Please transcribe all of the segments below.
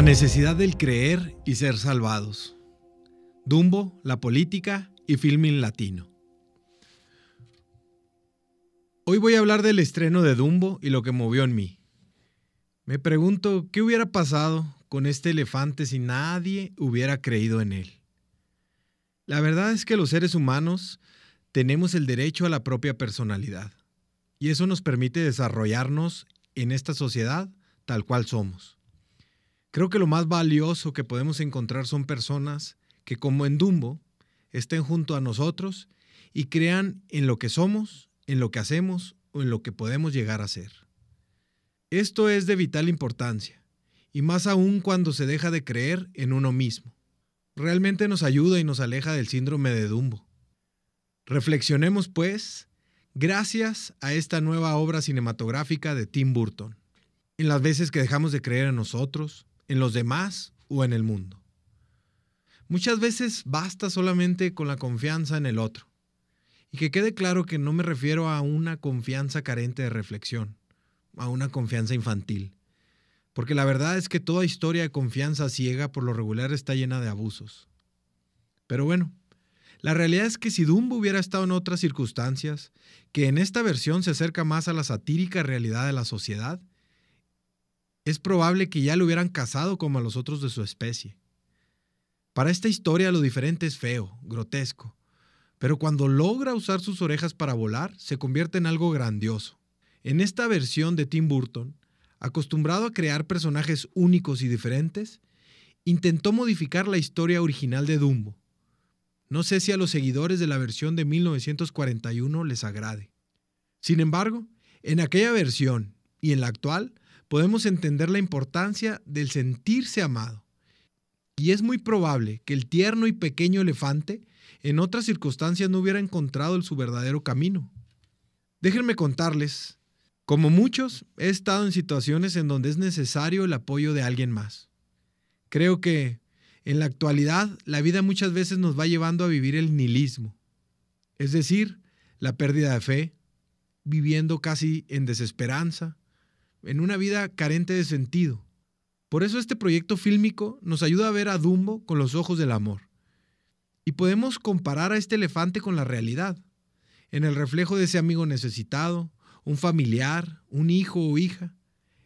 La necesidad del creer y ser salvados. Dumbo, la política y filming latino. Hoy voy a hablar del estreno de Dumbo y lo que movió en mí. Me pregunto qué hubiera pasado con este elefante si nadie hubiera creído en él. La verdad es que los seres humanos tenemos el derecho a la propia personalidad y eso nos permite desarrollarnos en esta sociedad tal cual somos. Creo que lo más valioso que podemos encontrar son personas que como en Dumbo estén junto a nosotros y crean en lo que somos, en lo que hacemos o en lo que podemos llegar a ser. Esto es de vital importancia, y más aún cuando se deja de creer en uno mismo. Realmente nos ayuda y nos aleja del síndrome de Dumbo. Reflexionemos, pues, gracias a esta nueva obra cinematográfica de Tim Burton, en las veces que dejamos de creer en nosotros, en los demás o en el mundo. Muchas veces basta solamente con la confianza en el otro. Y que quede claro que no me refiero a una confianza carente de reflexión, a una confianza infantil. Porque la verdad es que toda historia de confianza ciega por lo regular está llena de abusos. Pero bueno, la realidad es que si Dumbo hubiera estado en otras circunstancias, que en esta versión se acerca más a la satírica realidad de la sociedad, es probable que ya lo hubieran cazado como a los otros de su especie. Para esta historia lo diferente es feo, grotesco, pero cuando logra usar sus orejas para volar, se convierte en algo grandioso. En esta versión de Tim Burton, acostumbrado a crear personajes únicos y diferentes, intentó modificar la historia original de Dumbo. No sé si a los seguidores de la versión de 1941 les agrade. Sin embargo, en aquella versión y en la actual, podemos entender la importancia del sentirse amado. Y es muy probable que el tierno y pequeño elefante en otras circunstancias no hubiera encontrado su verdadero camino. Déjenme contarles, como muchos, he estado en situaciones en donde es necesario el apoyo de alguien más. Creo que en la actualidad la vida muchas veces nos va llevando a vivir el nihilismo, es decir, la pérdida de fe, viviendo casi en desesperanza, en una vida carente de sentido. Por eso este proyecto fílmico nos ayuda a ver a Dumbo con los ojos del amor. Y podemos comparar a este elefante con la realidad, en el reflejo de ese amigo necesitado, un familiar, un hijo o hija,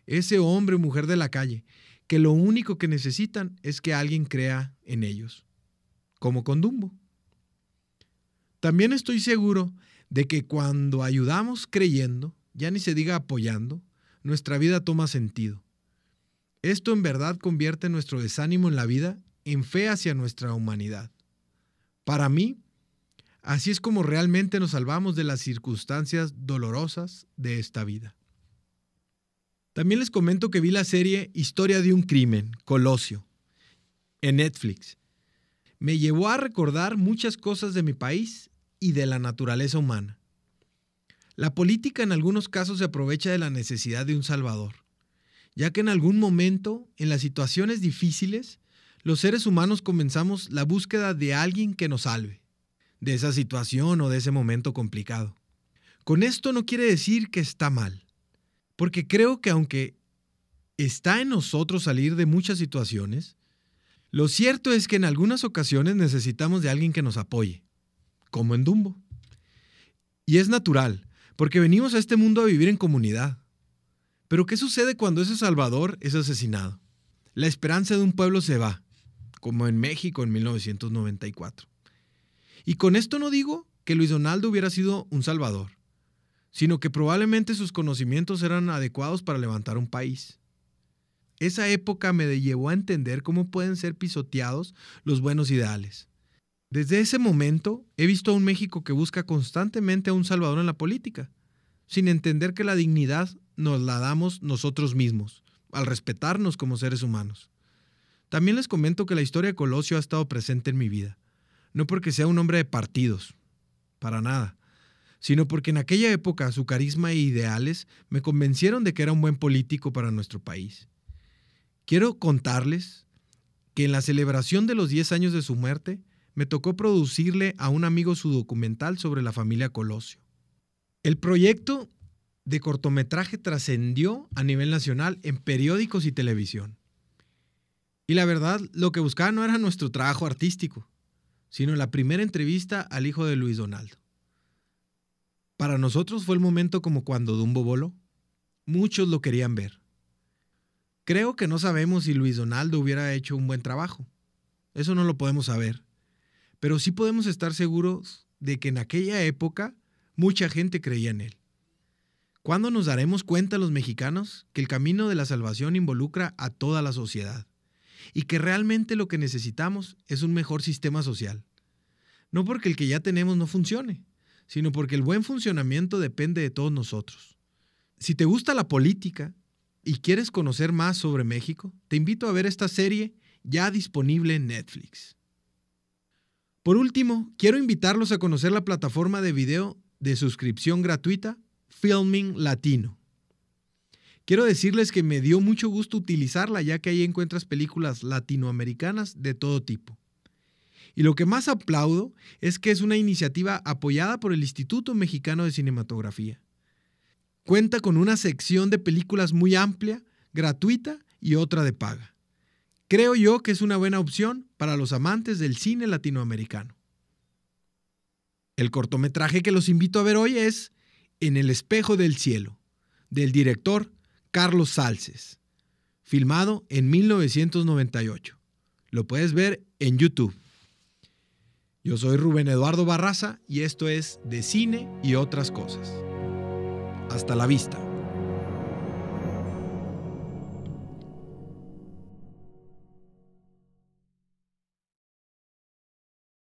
ese hombre o mujer de la calle, que lo único que necesitan es que alguien crea en ellos, como con Dumbo. También estoy seguro de que cuando ayudamos creyendo, ya ni se diga apoyando, nuestra vida toma sentido. Esto en verdad convierte nuestro desánimo en la vida en fe hacia nuestra humanidad. Para mí, así es como realmente nos salvamos de las circunstancias dolorosas de esta vida. También les comento que vi la serie Historia de un Crimen, Colosio, en Netflix. Me llevó a recordar muchas cosas de mi país y de la naturaleza humana. La política en algunos casos se aprovecha de la necesidad de un salvador, ya que en algún momento, en las situaciones difíciles, los seres humanos comenzamos la búsqueda de alguien que nos salve de esa situación o de ese momento complicado. Con esto no quiere decir que está mal, porque creo que aunque está en nosotros salir de muchas situaciones, lo cierto es que en algunas ocasiones necesitamos de alguien que nos apoye, como en Dumbo. Y es natural, porque venimos a este mundo a vivir en comunidad. Pero ¿qué sucede cuando ese Salvador es asesinado? La esperanza de un pueblo se va, como en México en 1994. Y con esto no digo que Luis Donaldo hubiera sido un Salvador, sino que probablemente sus conocimientos eran adecuados para levantar un país. Esa época me llevó a entender cómo pueden ser pisoteados los buenos ideales. Desde ese momento he visto a un México que busca constantemente a un salvador en la política, sin entender que la dignidad nos la damos nosotros mismos, al respetarnos como seres humanos. También les comento que la historia de Colosio ha estado presente en mi vida, no porque sea un hombre de partidos, para nada, sino porque en aquella época su carisma e ideales me convencieron de que era un buen político para nuestro país. Quiero contarles que en la celebración de los 10 años de su muerte, me tocó producirle a un amigo su documental sobre la familia Colosio. El proyecto de cortometraje trascendió a nivel nacional en periódicos y televisión. Y la verdad, lo que buscaba no era nuestro trabajo artístico, sino la primera entrevista al hijo de Luis Donaldo. Para nosotros fue el momento como cuando Dumbo voló. Muchos lo querían ver. Creo que no sabemos si Luis Donaldo hubiera hecho un buen trabajo. Eso no lo podemos saber pero sí podemos estar seguros de que en aquella época mucha gente creía en él. ¿Cuándo nos daremos cuenta los mexicanos que el camino de la salvación involucra a toda la sociedad y que realmente lo que necesitamos es un mejor sistema social? No porque el que ya tenemos no funcione, sino porque el buen funcionamiento depende de todos nosotros. Si te gusta la política y quieres conocer más sobre México, te invito a ver esta serie ya disponible en Netflix. Por último, quiero invitarlos a conocer la plataforma de video de suscripción gratuita Filming Latino. Quiero decirles que me dio mucho gusto utilizarla ya que ahí encuentras películas latinoamericanas de todo tipo. Y lo que más aplaudo es que es una iniciativa apoyada por el Instituto Mexicano de Cinematografía. Cuenta con una sección de películas muy amplia, gratuita y otra de paga. Creo yo que es una buena opción para los amantes del cine latinoamericano. El cortometraje que los invito a ver hoy es En el espejo del cielo, del director Carlos Salces, filmado en 1998. Lo puedes ver en YouTube. Yo soy Rubén Eduardo Barraza y esto es De Cine y otras cosas. Hasta la vista.